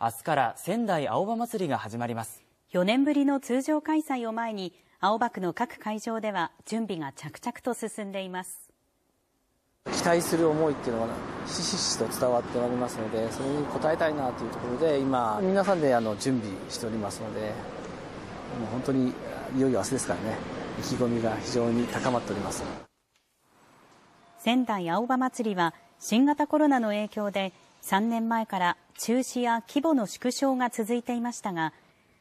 明日から仙台青葉祭りが始まります4年ぶりの通常開催を前に青葉区の各会場では準備が着々と進んでいます期待する思いっていうのはひしひしと伝わっておりますのでそれに応えたいなというところで今皆さんであの準備しておりますのでもう本当にいよいよ明日ですからね意気込みが非常に高まっております仙台青葉祭りは新型コロナの影響で3年前から中止や規模の縮小が続いていましたが、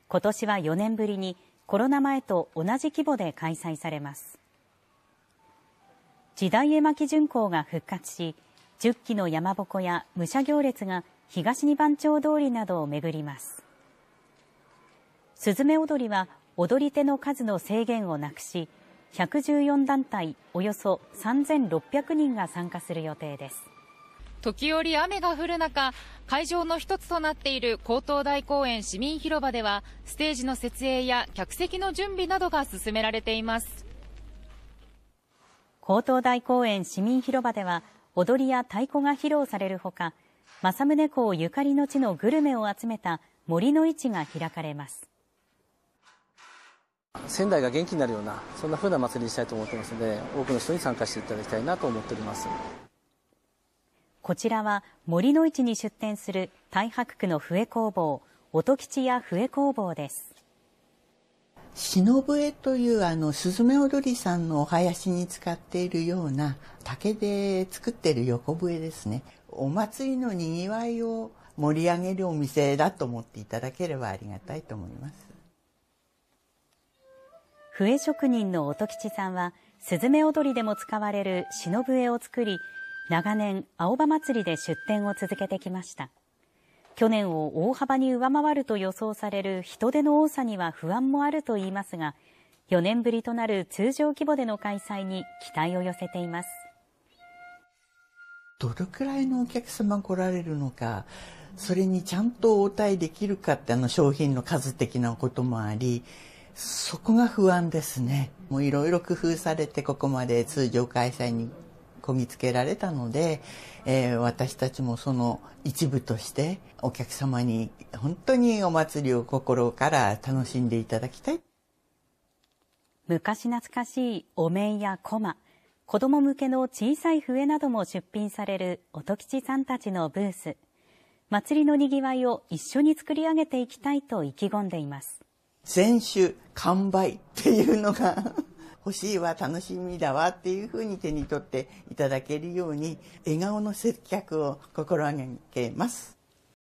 今年は4年ぶりにコロナ前と同じ規模で開催されます。時代絵巻巡行が復活し、10基の山鉾や武者行列が東二番町通りなどを巡ります。スズメ踊りは踊り手の数の制限をなくし、114団体およそ3600人が参加する予定です。時折雨が降る中、会場の一つとなっている江東大公園市民広場では、ステージの設営や客席の準備などが進められています。江東大公園市民広場では、踊りや太鼓が披露されるほか、政宗公ゆかりの地のグルメを集めた森の市が開かれます。仙台が元気になるような、そんな風な祭りにしたいと思ってますので、多くの人に参加していただきたいなと思っております。こちらは森の市に出店する太白区の笛工房、音吉屋笛工房です。篠笛というあのスズメ踊りさんのお囃子に使っているような竹で作っている横笛ですね。お祭りのにぎわいを盛り上げるお店だと思っていただければありがたいと思います。笛職人の音吉さんは、スズメ踊りでも使われる篠笛を作り、長年、青葉祭りで出店を続けてきました。去年を大幅に上回ると予想される人出の多さには不安もあると言いますが、4年ぶりとなる通常規模での開催に期待を寄せています。どれくらいのお客様が来られるのか、それにちゃんと応対できるかってあの商品の数的なこともあり、そこが不安ですね。もういろいろ工夫されてここまで通常開催にこぎつけられたので、えー、私たちもその一部としてお客様に本当にお祭りを心から楽しんでいただきたい昔懐かしいお面やコマ子供向けの小さい笛なども出品される音吉さんたちのブース祭りのにぎわいを一緒に作り上げていきたいと意気込んでいます。先週完売っていうのが欲しいわ楽しみだわっていうふうに手に取っていただけるように笑顔の接客を心がけます。